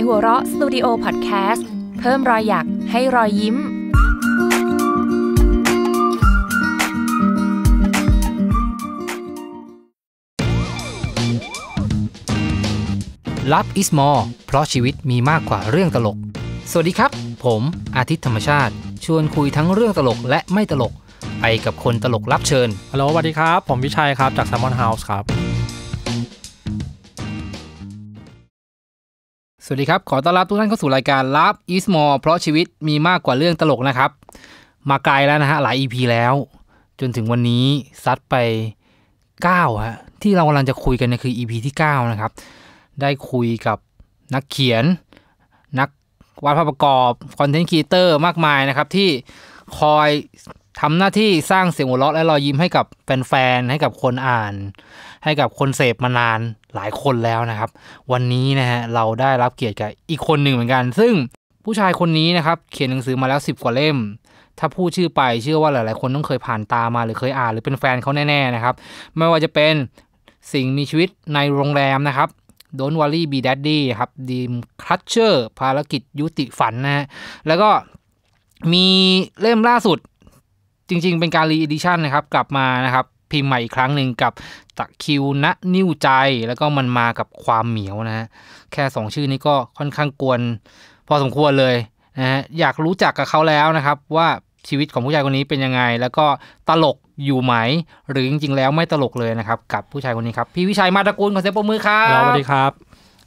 ายหัวเราะสตูดิโอพอดแคสต์เพิ่มรอยหยักให้รอยยิ้มลับอิสมอเพราะชีวิตมีมากกว่าเรื่องตลก สวัสดีครับ ผมอาทิตย์ธรรมชาติ ชวนคุยทั้งเรื่องตลกและไม่ตลก ไปกับคนตลกรับเชิญฮัลโหลสวัสดีครับ ผมวิชัยครับจากซซมมอนเฮาส์ครับวัสดีครับ ขอต้อนรับทุกท่านเข้าสู่รายการรับอีสมอลเพราะชีวิตมีมากกว่าเรื่องตลกนะครับ มาไกลแล้วนะฮะหลาย EP แล้ว จนถึงวันนี้ซัดไป9ฮะที่เรากำลังจะคุยกันเนี่ยคือ EP ที่ 9 นะครับ ได้คุยกับนักเขียน นักวาดภาพประกอบ คอนเทนต์ครีเอเตอร์มากมายนะครับ ที่คอยทำหน้าที่สร้างเสียงหัวเราะและรอยยิ้มให้กับแฟนๆให้กับคนอ่านให้กับคนเสพมานานหลายคนแล้วนะครับ วันนี้นะฮะเราได้รับเกียรติกับอีกคนหนึ่งเหมือนกัน ซึ่งผู้ชายคนนี้นะครับเขียนหนังสือมาแล้ว 10 กว่าเล่ม ถ้าพูดชื่อไปเชื่อว่าหลายๆคนต้องเคยผ่านตามา หรือเคยอ่านหรือเป็นแฟนเขาแน่ๆนะครับ ไม่ว่าจะเป็นสิ่งมีชีวิตในโรงแรมนะครับ Don't worry be daddy ครับดีมครัชเชอร์ภารกิจยุติฝันนะฮะแล้วก็มีเล่มล่าสุดจริง ๆ เป็นการรีอดิชันนะครับกลับมานะครับพิมพ์ใหม่อีกครั้งหนึ่งกับตะคิวณนิ้วใจแล้วก็มันมากับความเหมียวนะฮะแค่ 2 ชื่อนี้ก็ค่อนข้างกวนพอสมควรเลยนะฮะอยากรู้จักกับเขาแล้วนะครับ ว่าชีวิตของผู้ชายคนนี้เป็นยังไง แล้วก็ตลกอยู่ไหม หรือจริง ๆ แล้วไม่ตลกเลยนะครับ กับผู้ชายคนนี้ครับพี่วิชัยมาตะกูลขอเสียงปรบมือครับสวัสดีครับ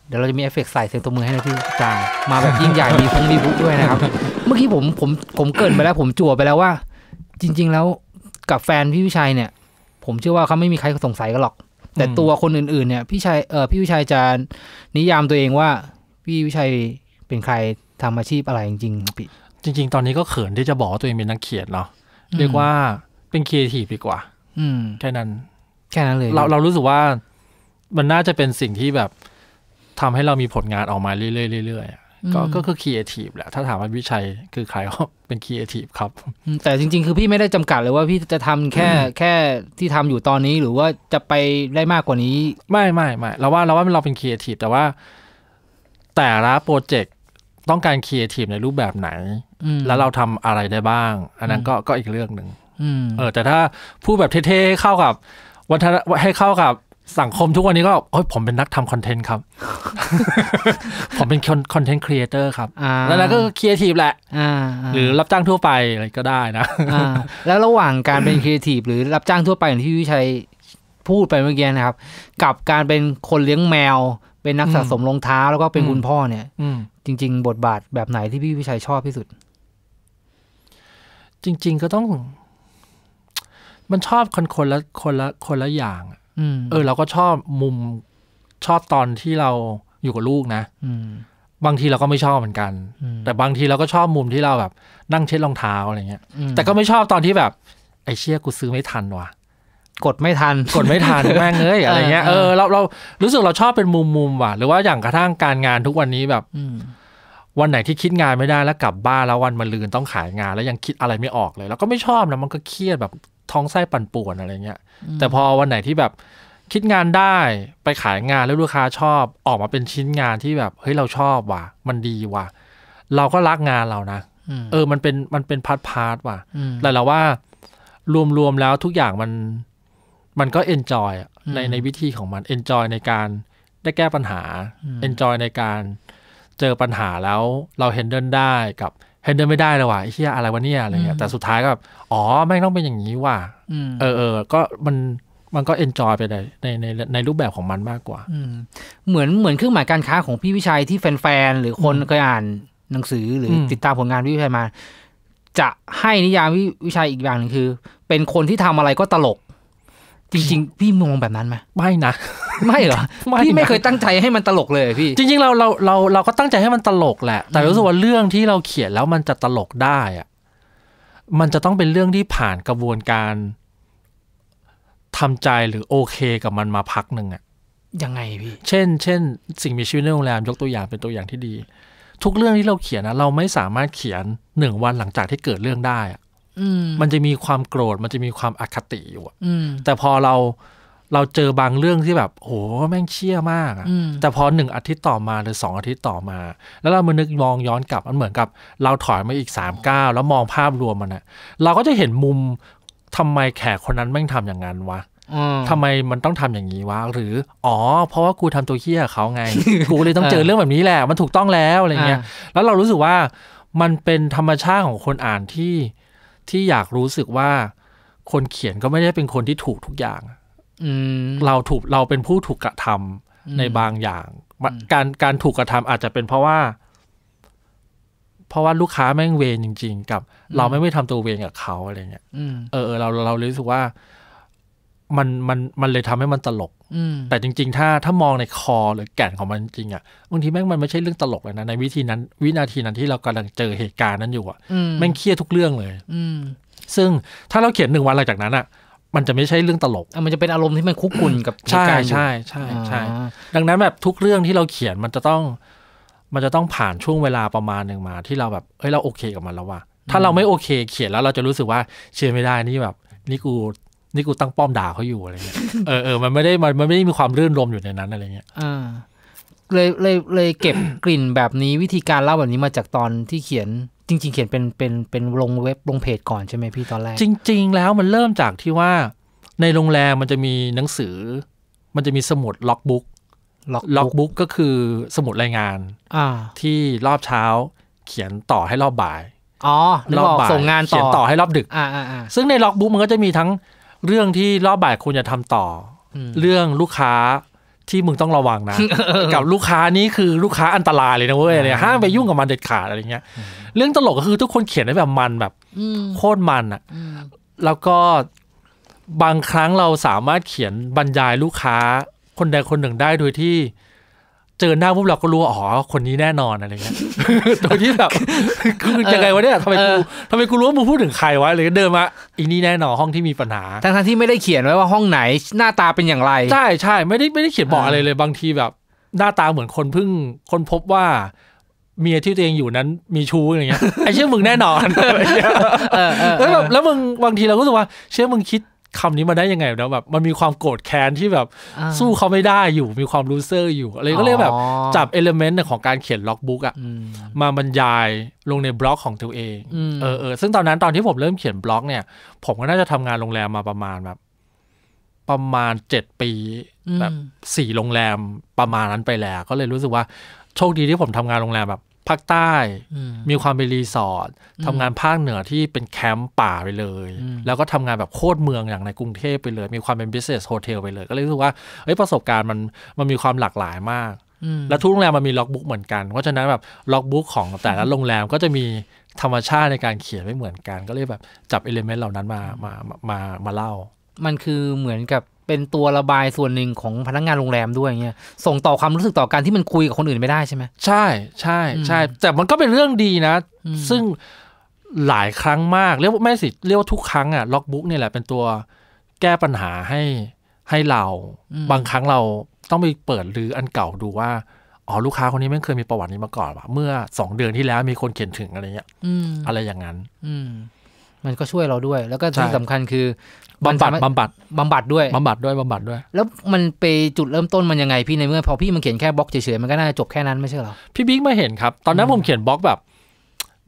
เดี๋ยวเราจะมีเอฟเฟกใส่เสียงตัวมือให้นะพี่จางมาแบบยิ่งใหญ่มีฟงมีบุ๊กด้วยนะครับเมื่อกี้ผมผมผมเกินไปแล้วผมจั่วไปแล้วว่า จริงๆ แล้วกับแฟนพี่วิชัยเนี่ยผมเชื่อว่าเขาไม่มีใครสงสัยกันหรอก แต่ตัวคนอื่นๆ เนี่ยพี่ชายเออพี่วิชัยจะนิยามตัวเองว่า พี่วิชัยเป็นใครทำอาชีพอะไรจริงๆปิจริง ๆตอนนี้ก็เขินที่จะบอกว่าตัวเองเป็นนักเขียนเนาะเรียกว่าเป็นครีเอทีฟดีกว่า อืมแค่นั้น แค่นั้นเลย เราเรารู้สึกว่ามันน่าจะเป็นสิ่งที่แบบทำให้เรามีผลงานออกมาเรื่อยๆเรื่อยๆก็ก็คือครีเอทีฟแหละ ถ้าถามว่าวิชัยคือใครก็เป็นครีเอทีฟครับ แต่จริงๆ คือพี่ไม่ได้จำกัดเลยว่าพี่จะทำแค่แค่ที่ทำอยู่ตอนนี้หรือว่าจะไปได้มากกว่านี้ ไม่ไม่ไม่เราว่าเราว่าเราเป็นครีเอทีฟแต่ว่าแต่ละโปรเจกต์ต้องการครีเอทีฟในรูปแบบไหน แล้วเราทำอะไรได้บ้าง อันนั้นก็ก็อีกเรื่องหนึ่งเออ แต่ถ้าพูดแบบเท่ๆเข้ากับ วัฒนให้เข้ากับสังคมทุกวันนี้ก็โอ้ยผมเป็นนักทำคอนเทนต์ครับ ผมเป็นคนคอนเทนต์ครีเอเตอร์ครับแล้วก็ครีเอทีฟแหละหรือรับจ้างทั่วไปอะไรก็ได้นะแล้วระหว่างการเป็นครีเอทีฟหรือรับจ้างทั่วไปอย่างที่วิชัย พูดไปเมื่อกี้นะครับ กับการเป็นคนเลี้ยงแมว เป็นนักสะสมรองเท้า แล้วก็เป็นคุณพ่อเนี่ยจริง ๆ บทบาทแบบไหนที่พี่วิชัยชอบที่สุด จริง ๆ ก็ต้อง มันชอบคนคนละคนละคนละอย่างอเออเราก็ชอบมุมชอบตอนที่เราอยู่กับลูกนะบางทีเราก็ไม่ชอบเหมือนกันแต่บางทีเราก็ชอบมุมที่เราแบบ นั่งเช็ดรองเท้าอะไรเงี้ยแต่ก็ไม่ชอบตอนที่แบบ ไอ้เชี่ยกูซื้อไม่ทันว่ะกดไม่ทันกดไม่ทันแม่งเอ้ยอะไรเงี้ยเออเราเรารู้สึกเราชอบเป็นมุมมุมว่ะหรือว่าอย่างกระทั่งการงานทุกวันนี้แบบวันไหนที่คิดงานไม่ได้แล้วกลับบ้านแล้ววันมันลืนต้องขายงาน แล้วยังคิดอะไรไม่ออกเลย แล้วก็ไม่ชอบนะมันก็เครียดแบบท้องไส้ปั่นป่วนอะไรเงี้ย แต่พอวันไหนที่แบบคิดงานได้ไปขายงานแล้วลูกค้าชอบออกมาเป็นชิ้นงานที่แบบเฮ้ย เราชอบว่ะมันดีว่ะเราก็รักงานเรานะ เออ มันเป็นมันเป็นพาร์ทพาร์ทว่ะแต่เราว่า รวม ๆ แล้วทุกอย่างมันมันก็เอนจอยในในวิธีของมันเอนจอยในการได้แก้ปัญหาเอนจอยในการเจอปัญหาแล้ว เราเห็นเดินได้กับเฮนเดินไม่ได้เลยว่ะเฮียอะไรวะเนี่ยอะไรเงี้ยแต่สุดท้ายก็แบบอ๋อไม่ต้องเป็นอย่างนี้ว่ะเออเออก็มันมันก็เอนจอยไปเลยในในในรูปแบบของมันมากกว่าเหมือนเหมือนเครื่องหมายการค้าของพี่วิชัยที่แฟนๆหรือคนเคยอ่านหนังสือหรือติดตามผลงานพี่วิชัยมา จะให้นิยามพี่วิชัยอีกอย่างหนึ่งคือ เป็นคนที่ทำอะไรก็ตลก จริง ๆ พี่มองแบบนั้นไหมไม่นะไม่เหรอพี่ไม่เคยตั้งใจให้มันตลกเลยพี่จริงๆเราเราเราเราก็ตั้งใจให้มันตลกแหละ แต่รู้สึกว่าเรื่องที่เราเขียนแล้วมันจะตลกได้อะมันจะต้องเป็นเรื่องที่ผ่านกระบวนการทำใจหรือโอเคกับมันมาพักหนึ่งอะยังไงพี่เช่นเช่นสิ่งมีชีวิตในโรงแรมยกตัวอย่างเป็นตัวอย่างที่ดี ทุกเรื่องที่เราเขียนนะเราไม่สามารถเขียนหนึ่งวันหลังจากที่เกิดเรื่องได้อะมันจะมีความโกรธ มันจะมีความอคติอยู่อะแต่พอเราเราเจอบางเรื่องที่แบบโหแม่งเชี่ยมากอะแต่พอหนึ่งอาทิตย์ต่อมาหรือสองอาทิตย์ต่อมา แล้วเรามานึกมองย้อนกลับมันเหมือนกับ เราถอยมาอีกสามก้าวแล้วมองภาพรวมมันอะเราก็จะเห็นมุมทำไมแขกคนนั้นแม่งทำอย่างนั้นวะทำไมมันต้องทำอย่างนี้วะหรือ อ๋อ เพราะว่ากูทำตัวเคี้ยเขาไง กูเลยต้องเจอเรื่องแบบนี้แหละมันถูกต้องแล้วอะไรเงี้ย แล้วเรารู้สึกว่ามันเป็นธรรมชาติของคนอ่านที่ที่อยากรู้สึกว่า คนเขียนก็ไม่ได้เป็นคนที่ถูกทุกอย่างเราถูกเราเป็นผู้ถูกกระทำในบางอย่าง การการถูกกระทำอาจจะเป็นเพราะว่า เพราะว่าลูกค้าแม่งเวรจริงๆ กับ เราไม่ไม่ทำตัวเวรกับเขาอะไรเงี้ยเออเราเราเรู้สึกว่า มันมันมันเลยทำให้มันตลก แต่จริงๆ ถ้าถ้ามองในคอหรือแก่นของมันจริง อ่ะบางทีแม่งมันไม่ใช่เรื่องตลกเลยนะในวิธีนั้นวินาทีนั้นที่เรากำลังเจอเหตุการณ์นั้นอยู่อ่ะแม่งเครียดทุกเรื่องเลย อืซึ่งถ้าเราเขียนหนึ่งวันหลังจากนั้นอ่ะมันจะไม่ใช่เรื่องตลก มันจะเป็นอารมณ์ที่มันคุกคุนกับใช่ใช่ ใช่ ใช่ ดังนั้นแบบทุกเรื่องที่เราเขียนมันจะต้อง มันจะต้องผ่านช่วงเวลาประมาณหนึ่งมาที่เราแบบเฮ้ยเราโอเคกับมันแล้วว่า ถ้าเราไม่โอเค เขียนแล้วเราจะรู้สึกว่าเชื่อไม่ได้นี่แบบ นี่กู นี่กูตั้งป้อมด่าเขาอยู่อะไรเงี้ย เออเออมันไม่ได้มันไม่ได้มีความรื่นรมอยู่ในนั้นอะไรเงี้ยอ่าเลยเลยเลยเก็บกลิ่นแบบนี้วิธีการเล่าแบบนี้มาจากตอนที่เขียนจริง ๆ เขียนเป็นเป็นเป็นลงเว็บลงเพจก่อน ใช่ไหมพี่ตอนแรกจริง ๆ แล้วมันเริ่มจากที่ว่า ในโรงแรมมันจะมีหนังสือ มันจะมีสมุดล็อกบุ๊กล็อกบุ๊กก็คือสมุดรายงานอ่าที่รอบเช้าเขียนต่อให้รอบบ่าย อ๋อรอบบ่ายส่งงานต่อเขียนต่อให้รอบดึกอ่าอ่าซึ่งในล็อกบุ๊กมันก็จะมีทั้งเรื่องที่รอบบ่ายควรจะทำต่อ เรื่องลูกค้าที่มึงต้องระวังนะกับลูกค้านี้คือลูกค้าอันตรายเลยนะเว้ยเนี่ยห้ามไปยุ่งกับมันเด็ดขาดอะไรเงี้ยเรื่องตลกก็คือ ทุกคนเขียนได้แบบมันแบบโคตรมันอ่ะแล้วก็บางครั้งเราสามารถเขียนบรรยายลูกค้า คนใดคนหนึ่งได้โดยที่เจอหน้าพวกเราก็รู้วอ๋อคนนี้แน่นอนอะไรเงี้ยโดยที่แบบคือยังไงวะเนี่ยทำไมกูทำไมกูรู้ว่ามึงพูดถึงใครวะเลยเดินมาอีนี่แน่นอนห้องที่มีปัญหา ทั้งที่ไม่ได้เขียนไว้ว่าห้องไหน หน้าตาเป็นอย่างไรใช่ใช่ไม่ได้ไม่ได้เขียนบอกอะไรเลยบางทีแบบ หน้าตาเหมือนคนเพิ่งคนพบว่า เมียที่ตัวเองอยู่นั้นมีชู้อะไรเงี้ยไอ้เชื่อมึงแน่นอนแล้วแบบแล้วมึงบางทีเราก็รู้สึกว่าเชื่อมึงคิดคำนี้มาได้ยังไงนะแบบ มันมีความโกรธแค้นที่แบบ สู้เขาไม่ได้อยู่ มีความรู้เซอร์อยู่อะไรก็เรียกแบบ จับเอลเมนต์ของการเขียนล็อกบุ๊กอะมาบรรยายลงในบล็อกของตัวเองเออเออซึ่งตอนนั้นตอนที่ผมเริ่มเขียนบล็อกเนี่ยผมก็น่าจะทำงานโรงแรมมาประมาณแบบ ประมาณเจ็ดปีแบบสี่โรงแรมประมาณนั้นไปแล้ว ก็เลยรู้สึกว่า โชคดีที่ผมทำงานโรงแรมแบบภาคใต้มีความเป็นรีสอร์ททำงานภาคเหนือที่เป็นแคมป์ป่าไปเลย แล้วก็ทำงานแบบโคตรเมืองอย่างในกรุงเทพไปเลย มีความเป็นบิสเนสโฮเทลไปเลย ก็เลยรู้สึกว่าเอ้ยประสบการณ์มันมันมีความหลากหลายมาก และทุกโรงแรมมันมีล็อกบุ๊กเหมือนกันเพราะฉะนั้นแบบล็อกบุ๊กของแต่ละโรงแรมก็จะมีธรรมชาติในการเขียนไม่เหมือนกัน ก็เลยแบบจับเอลิเมนต์เหล่านั้นมามามามาเล่า มันคือเหมือนกับเป็นตัวระบายส่วนหนึ่งของพนักงานโรงแรมด้วยเงี้ย ส่งต่อความรู้สึกต่อการที่มันคุยกับคนอื่นไม่ได้ใช่ไหมใช่ใช่ใช่แต่มันก็เป็นเรื่องดีนะ ซึ่งหลายครั้งมากเรียกว่าไม่สิ เรียกว่าทุกครั้งอะล็อกบุ๊กเนี่ยแหละเป็นตัวแก้ปัญหาให้ให้เราบางครั้งเราต้องไปเปิดรืออันเก่าดูว่า อ๋อลูกค้าคนนี้ไม่เคยมีประวัตินี้มาก่อนว่ะเมื่อสองเดือนที่แล้วมีคนเขียนถึงอะไรเงี้ยอะไรอย่างนั้น อืมันก็ช่วยเราด้วย แล้วก็ที่สำคัญคือบำบัดบำบัดบำบัดด้วยบำบัดด้วยบำบัดด้วย แล้วมันไปจุดเริ่มต้นมันยังไงพี่ในเมื่อพอพี่มันเขียนแค่บล็อกเฉยๆมันก็น่าจะจบแค่นั้นไม่ใช่หรอพี่บิ๊กมาเห็นครับ ตอนนั้นผมเขียนบล็อกแบบ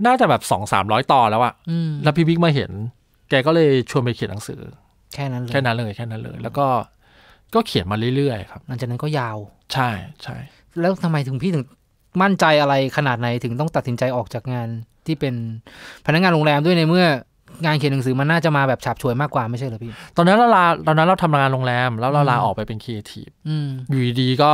น่าจะแบบสองสามร้อยตอนแล้วอะแล้วพี่บิ๊กมาเห็น แกก็เลยชวนไปเขียนหนังสือ แค่นั้นเลยแค่นั้นเลย แค่นั้นเลย แล้วก็ ก็เขียนมาเรื่อยๆ ครับหลังจากนั้นก็ยาวใช่ใช่แล้วทำไมถึงพี่ถึงมั่นใจอะไรขนาดไหนถึงต้องตัดสินใจออกจากงานที่เป็นพนักงานโรงแรมด้วยในเมื่องานเขียนหนังสือมันน่าจะมาแบบฉับฉวยมากกว่าไม่ใช่เหรอพี่ ตอนนั้นเราลาตอนนั้นเราทำงานโรงแรม แล้วเราลาออกไปเป็นครีเอทีฟอยู่ดีก็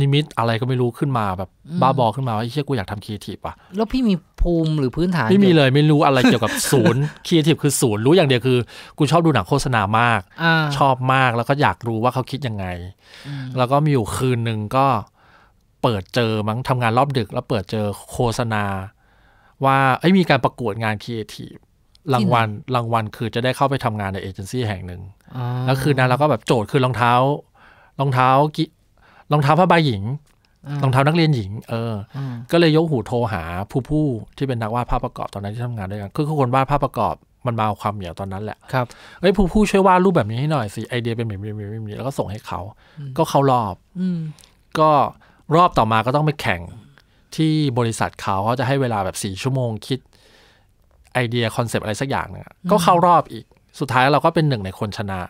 นิมิตอะไรก็ไม่รู้ขึ้นมาแบบบ้าบอขึ้นมาว่าเฮียกูอยากทำครีเอทีฟอ่ะแล้วพี่มีภูมิหรือพื้นฐานไม่มีเลยไม่รู้อะไรเกี่ยวกับศูนย์ครีเอทีฟคือศูนย์รู้อย่างเดียวคือ กูชอบดูหนังโฆษณามากอชอบมากแล้วก็อยากรู้ว่าเขาคิดยังไงแล้วก็มีอยู่คืนหนึ่งก็เปิดเจอมั้งทำงานรอบดึก แล้วเปิดเจอโฆษณา ว่าไอ้มีการประกวดงานครีเอทีฟรางวัลรางวัลคือจะได้เข้าไปทำงานในเอเจนซี่แห่งหนึ่งแล้วคืนนั้นเราก็แบบโจทย์คือรองเท้ารองเท้ากิรองเท้าผ้าใบหญิงรองเท้านักเรียนหญิง เออ ก็เลยยกหูโทรหา ผู้ผู้ที่เป็นนักวาดภาพประกอบตอนนั้นที่ทำงานด้วยกันคือคนวาดภาพประกอบมันมาความเหนียวตอนนั้นแหละครับเอ้ยผู้ ผู้ช่วยวาดรูปแบบนี้ให้หน่อยสิไอเดียเป็นแบบนี้แบบนี้แล้วก็ส่งให้เขา ก็เข้ารอบก็รอบต่อมาก็ต้องไปแข่ง ที่บริษัทเขาเขาจะให้เวลาแบบสี่ชั่วโมงคิดไอเดียคอนเซปต์อะไร สักอย่างเนี่ยก็เข้ารอบอีก สุดท้ายเราก็เป็นหนึ่งในคนชนะ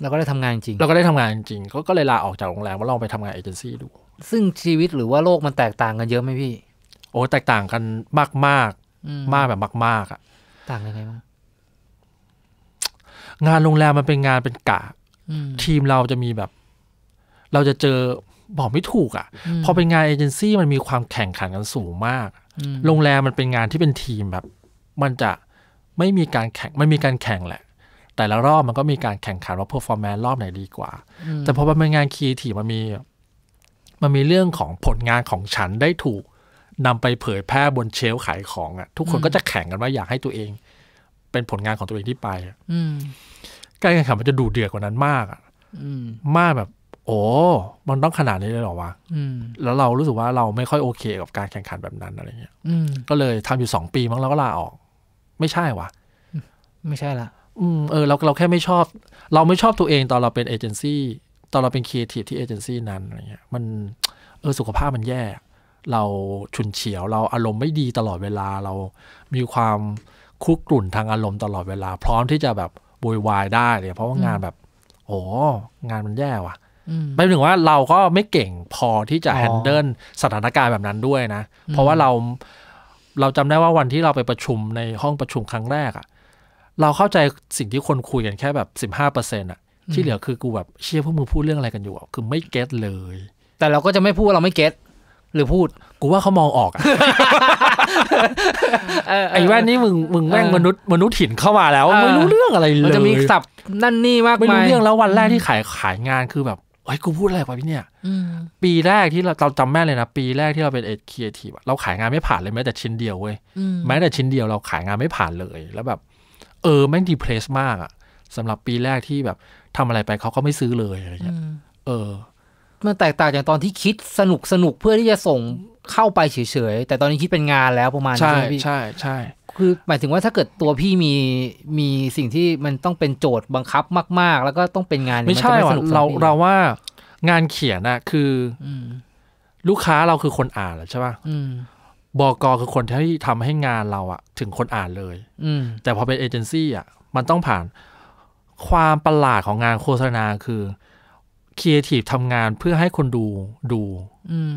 เราก็ได้ทำงานจริงเราก็ได้ทำงานจริง ก็เลยลาออกจากโรงแรมว่าลองไปทำงานเอเจนซี่ดู ซึ่งชีวิตหรือว่าโลกมันแตกต่างกันเยอะไหมพี่ โอ้ แตกต่างกันมากมากมากแบบมากมากอ่ะ ต่างยังไงบ้าง งานโรงแรมมันเป็นงานเป็นกะทีมเราจะมีแบบ เราจะเจอบอกไม่ถูกอ่ะ พอเป็นงานเอเจนซี่มันมีความแข่งขันกันสูงมาก โรงแรมมันเป็นงานที่เป็นทีมแบบมันจะไม่มีการแข่งไม่มีการแข่งแหละ แต่ละรอบมันก็มีการแข่งขันว่าเพอร์ฟอร์แมนซ์รอบไหนดีกว่า แต่พอมันเป็นงานคีทีมันมี มันมีเรื่องของผลงานของฉันได้ถูกนำไปเผยแพร่บนเชลขายของอะ่ะทุกคนก็จะแข่งกันว่าอยากให้ตัวเองเป็นผลงานของตัวเองที่ไปการแข่งขันมันจะดูเดือดกว่านั้นมากอะ่ะมากแบบ โอ้ มันต้องขนาดนี้เลยหรอวะแล้วเรารู้สึกว่าเราไม่ค่อยโอเคกับการแข่งขันแบบนั้นอะไรเงี้ยก็เลยทำอยู่สองปีมั้งแล้วก็ลาออกไม่ใช่วะไม่ใช่ละ อืมเออเราเราแค่ไม่ชอบ เราไม่ชอบตัวเองตอนเราเป็นเอเจนซี่ตอนเราเป็นครีเอทีฟที่เอเจนซี่นั้นอะไรเงี้ย มัน เออ สุขภาพมันแย่ เราฉุนเฉียว เราอารมณ์ไม่ดีตลอดเวลาเรามีความคุกกลุ่นทางอารมณ์ตลอดเวลา พร้อมที่จะแบบบวยวายได้เลยเพราะว่างานแบบ โอ้ งานมันแย่ว่ะหมายถึงว่าเราก็ไม่เก่งพอที่จะแฮนเดิลสถานการณ์แบบนั้นด้วยนะเพราะว่าเราเราจำได้ว่าวันที่เราไปประชุมในห้องประชุมครั้งแรกอะเราเข้าใจสิ่งที่คนคุยกันแค่แบบสิบห้าเปอร์เซ็นต์อะที่เหลือคือกูแบบเชื่อพวกมึงพูดเรื่องอะไรกันอยู่คือไม่เก็ตเลย แต่เราก็จะไม่พูดเราไม่เก็ตหรือพูด กูว่าเขามองออกไอ้แว่นนี่มึงมึงแม่งมนุษย์มนุษย์ถิ่นเข้ามาแล้วไม่รู้เรื่องอะไรเลยมันจะมีสับนั่นนี่มากมายไม่รู้เรื่องแล้ววันแรกที่ขายขายงานคือแบบเฮ้ยกูพูดอะไรไปพี่เนี่ยปีแรกที่เราเราจำแม่เลยนะปีแรกที่เราเป็นเอ็ดครีเอทีฟเราขายงานไม่ผ่านเลยแม้แต่ชิ้นเดียวเว้ยแม้แต่ชิ้นเดียวเราขายงานไม่ผ่านเลยแล้วแบบเออแม่งดีเพรสมากอะสำหรับปีแรกที่แบบทำอะไรไปเขาก็ไม่ซื้อเลยอะไรเงี้ยเออมันแตกต่างจากตอนที่คิดสนุกสนุกเพื่อที่จะส่ง เข้าไปเฉยๆ แต่ตอนนี้คิดเป็นงานแล้วประมาณใช่ใช่ใช่คือหมายถึงว่าถ้าเกิดตัวพี่มีมีสิ่งที่มันต้องเป็นโจทย์บังคับมาก ๆ แล้วก็ต้องเป็นงานไม่ใช่หรอกเราเราว่างานเขียนอะคือลูกค้าเราคือคนอ่านใช่ป่ะบอกอคือคนที่ทำให้งานเราอะถึงคนอ่านเลย อืแต่พอเป็นเอเจนซี่อะมันต้องผ่านความประหลาดของงานโฆษณาคือครีเอทีฟทำงานเพื่อให้คนดูดู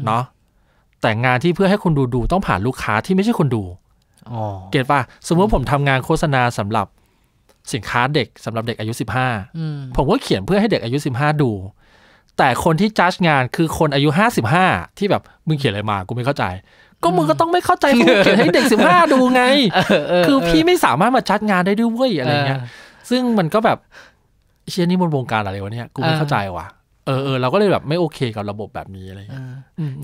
เนาะแต่งานที่เพื่อให้คนดูดูต้องผ่านลูกค้าที่ไม่ใช่คนดูเกิตป่ะ สมมติผมทำงานโฆษณาสำหรับสินค้าเด็กสำหรับเด็กอายุสิบห้าผมก็เขียนเพื่อให้เด็กอายุสิบห้าดู แต่คนที่จัดงานคือคนอายุห้าสิบห้าที่แบบมึงเขียนอะไรมากูไม่เข้าใจ ก็มึงก็ต้องไม่เข้าใจกูเขียนให้เด็กสิบห้าดูไง คือพี่ไม่สามารถมาจัดงานได้ด้วยอะไรเงี้ย ซึ่งมันก็แบบเชี่ยนี่มันวงการอะไรวะเนี่ยกูไม่เข้าใจว่ะเออเราก็เลยแบบไม่โอเคกับระบบแบบนี้อะไรอย่างเงี้ย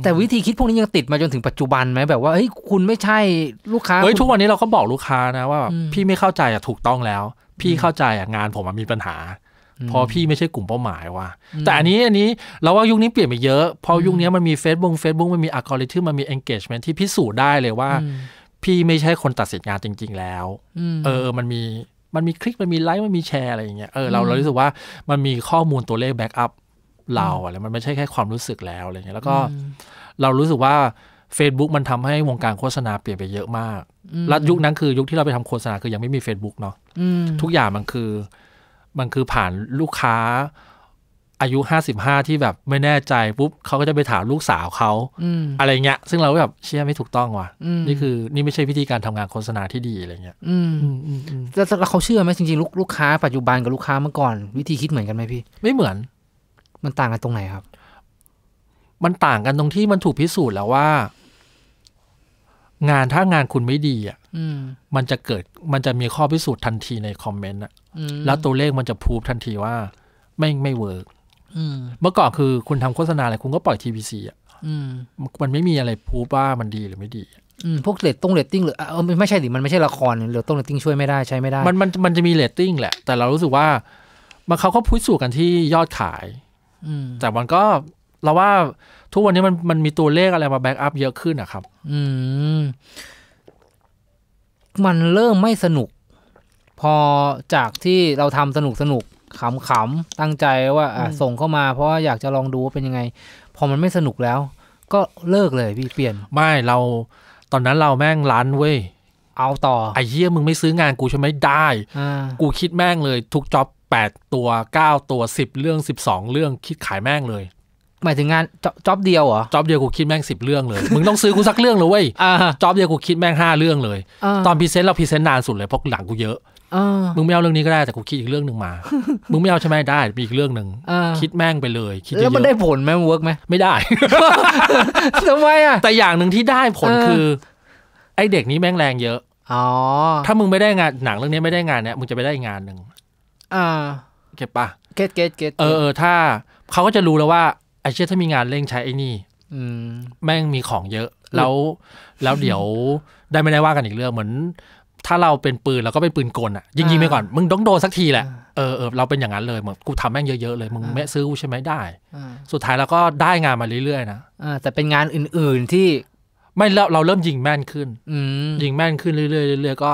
แต่วิธีคิดพวกนี้ยังติดมาจนถึงปัจจุบันไหมแบบว่าเฮ้ยคุณไม่ใช่ลูกค้า เฮ้ยทุกวันนี้เราก็บอกลูกค้านะว่าพี่ไม่เข้าใจอะถูกต้องแล้ว พี่เข้าใจอะงานผมมีปัญหา พอพี่ไม่ใช่กลุ่มเป้าหมายว่ะแต่อันนี้อันนี้เราว่ายุคนี้เปลี่ยนไปเยอะพอยุคนี้มันมีเฟซบุ๊กเฟซบุ๊กมันมีอัลกอริทึมมันมี engagement ที่พิสูจน์ได้เลยว่า พี่ไม่ใช่คนตัดสินงานจริง ๆ แล้วเออมันมีมันมีคลิกมันมีไลค์มันมีแชร์อะไรอย่างเงี้ยเออเราเรารู้สึกว่ามันมีข้อมูลตัวเลขแบ็กอัพเราอะไรมันไม่ใช่แค่ความรู้สึกแล้วอะไรเงี้ยแล้วก็เรารู้สึกว่า Facebook มันทำให้วงการโฆษณาเปลี่ยนไปเยอะมากและยุคนั้นคือยุคที่เราไปทำโฆษณาคือยังไม่มี Facebook เนาะทุกอย่างมันคือ มันคือผ่านลูกค้าอายุห้าสิบห้าที่แบบไม่แน่ใจปุ๊บเขาก็จะไปถามลูกสาวเขาอะไรเงี้ย ซึ่งเราก็แบบเชื่อไม่ถูกต้องว่ะนี่คือนี่ไม่ใช่วิธีการทำงานโฆษณาที่ดีอะไรเงี้ยแล้วเขาเชื่อไหมจริงๆ ลูกลูกค้า ปัจจุบันกับลูกค้าเมื่อก่อนวิธีคิดเหมือนกันไหมพี่ ไม่เหมือนมันต่างกันตรงไหนครับ มันต่างกันตรงที่มันถูกพิสูจน์แล้วว่า งานถ้างานคุณไม่ดีอ่ะมันจะเกิดมันจะมีข้อพิสูจน์ทันทีในคอมเมนต์อ่ะแล้วตัวเลขมันจะพูดทันทีว่า ไม่ไม่เวิร์กเมื่อก่อนคือ คุณทำโฆษณาอะไรคุณก็ปล่อยทีวีซีอ่ะมันไม่มีอะไรพูดว่ามันดีหรือไม่ดีพวกเลตติ้งเลตติ้งหรือเออไม่ใช่ดิมันไม่ใช่ละครเรตต้้งเลตติ้งช่วยไม่ได้ใช้ไม่ได้ มันมันมันจะมีเลตติ้งแหละแต่เรารู้สึกว่า มันเขาก็พูดสู่กันที่ยอดขายแต่มันก็เราว่า ทุกวันนี้มันมันมีตัวเลขอะไรมาแบ็กอัพเยอะขึ้นอะครับ อืม มันเริ่มไม่สนุก พอจากที่เราทำสนุกสนุกขำๆตั้งใจว่าส่งเข้ามาเพราะาอยากจะลองดูว่าเป็นยังไง พอมันไม่สนุกแล้ว ก็เลิกเลยพี่เปลี่ยนไม่เรา ตอนนั้นเราแม่งร้านเว้ยเอาต่อไอ้เหี้ยมึงไม่ซื้องาน กูใช่ไหมได้กูคิดแม่งเลยทุกจ็อบ8 ตัว9ตัว 10 เรื่อง 12 เรื่องคิดขายแม่งเลย หมายถึงงานจ็อบเดียวเหรอจ็อบเดียวกูคิดแม่งสิบเรื่องเลยมึงต้องซื้อกูสักเรื่องเลยเว้ยจ็อบเดียวกูคิดแม่งห้าเรื่องเลยตอนพรีเซนต์เราพรีเซนต์นานสุดเลยเพราะหลังกูเยอะมึงไม่เอาเรื่องนี้ก็ได้แต่กูคิดอีกเรื่องหนึ่งมามึงไม่เอาใช่ไหมได้มีอีกเรื่องหนึ่งคิดแม่งไปเลย คิดเยอะแล้วมันได้ผลไหมเวิร์กไหมไม่ได้ทำไมอ่ะแต่อย่างหนึ่งที่ได้ผลคือ ไอเด็กนี้แม่งแรงเยอะอ๋อถ้ามึงไม่ได้งานหนังเรื่องนี้ไม่ได้งานเนี่ยมึงจะไปได้งานหนึ่งอ่าเก็บปะเกตเกตเกตเออเออถ้าเขาก็จะรู้แล้วว่าไอเชี่ยถ้ามีงานเร่งใช้ไอ้นี่แม่งมีของเยอะแล้วแล้วเดี๋ยวได้ไม่ได้ว่ากันอีกเรื่องเหมือน ถ้าเราเป็นปืนเราก็เป็นปืนกลอ่ะยิงยิงไปก่อน มึงต้องโดนสักทีแหละเออเออเราเป็นอย่างนั้นเลยเหมือนกูทำแม่งเยอะๆเลยมึงแม่ซื้อูใช่ไหมได้สุดท้ายเราก็ได้งานมาเรื่อยๆ นะแต่เป็นงานอื่นๆที่ไม่เราเราเริ่มยิงแม่นขึ้นยิงแม่นขึ้นเรื่อยๆเรื่อยๆก็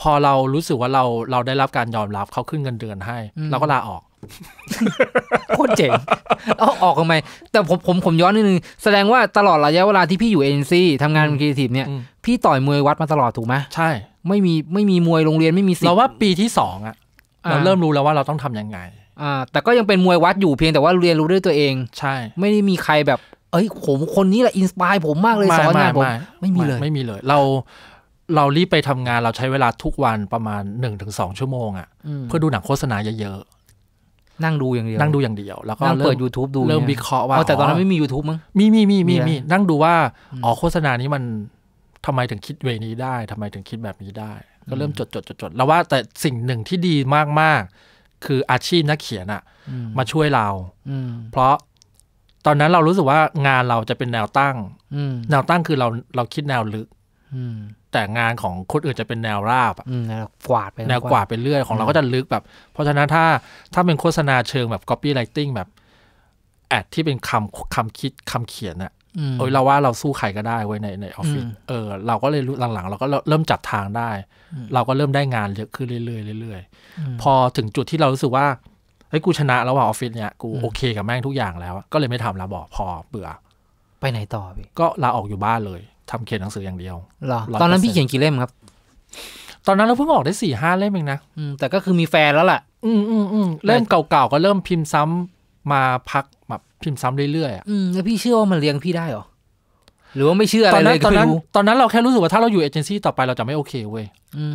พอเรารู้สึกว่าเราเราได้รับการยอมรับเขาขึ้นเงินเดือนให้ เราก็ลาออกโคตรเจ๋งเอาออกทำไม แต่ผมผมผมย้อนนิดนึงแสดงว่าตลอดระยะเวลาที่พี่อยู่เอ็นซีทำงานครีเอทีฟเนี่ย พี่ต่อยมวยวัดมาตลอดถูกไหมใช่ ไม่มีไม่มีมวยโรงเรียนไม่มีสิเราว่าปีที่สองอะเราเริ่มรู้แล้วว่าเราต้องทํำยังไง อ่าแต่ก็ยังเป็นมวยวัดอยู่เพียงแต่ว่าเรียนรู้ด้วยตัวเอง ใช่ ไม่ได้มีใครแบบ เอ้ยผมคนนี้แหละอินสปายผมมากเลยสอนงานผมไม่มีเลยไม่มีเลย เราเรารีบไปทำงานเราใช้เวลาทุกวันประมาณหนึ่งถึงสองชั่วโมงอะ่ะ เพื่อดูหนังโฆษณาเยอะๆนั่งดูอย่างเดียวนั่งดูอย่างเดียว แล้วก็เปิด YouTube ดูเริ่มวิเคราะห์ว่าแต่ตอนนั้นไม่มี YouTube มั้งมีมีมีมีมี นั่งดูว่าอ๋อโฆษณานี้มันทำไมถึงคิดเวนี้ได้ ทำไมถึงคิดแบบนี้ได้ ก็เริ่มจดจดจดจดแล้วว่าแต่สิ่งหนึ่งที่ดีมาก ๆ คืออาชีพนักเขียนอะ่ะมาช่วยเราเพราะตอนนั้นเรารู้สึกว่างานเราจะเป็นแนวตั้งแนวตั้งคือเราเราคิดแนวลึกแต่งานของคนอื่นจะเป็นแนวราบแนวกวาดไปแนวกวาดไปเรื่อยของเราก็จะลึกแบบ เพราะฉะนั้นถ้าถ้าเป็นโฆษณาเชิงแบบ copywriting แบบแอดที่เป็นคำคำคิดคำเขียนอะโอยเราว่าเราสู้ใครก็ได้ไว้ในในออฟฟิศเออเราก็เลยหลังๆเราก็เริ่มจับทางได้ เราก็เริ่มได้งานเยอะขึ้นเรื่อยๆ เรื่อยๆ พอถึงจุดที่เรารู้สึกว่า เฮ้ยกูชนะแล้วว่ะออฟฟิศเนี้ยกูโอเคกับแม่งทุกอย่างแล้วก็เลยไม่ทำลาบอกพอเบื่อไปไหนต่อพี่ก็ลาออกอยู่บ้านเลยทำเขียนหนังสืออย่างเดียวหรอตอนนั้นพี่เขียนกี่เล่มครับ ตอนนั้นเราเพิ่งออกได้สี่ห้าเล่มเองนะแต่ก็คือมีแฟนแล้วแหละอืมอืมอืมเล่มเก่าๆก็เริ่มพิมพ์ซ้ำ มาพักแบบพิมพ์ซ้ำเรื่อยๆออืมแล้วพี่เชื่อว่ามันเลี้ยงพี่ได้หรอ หรือว่าไม่เชื่ออะไรเลยตอนนั้นตอนนั้นเราแค่รู้สึกว่าถ้าเราอยู่เอเจนซี่ต่อไปเราจะไม่โอเคเว้ย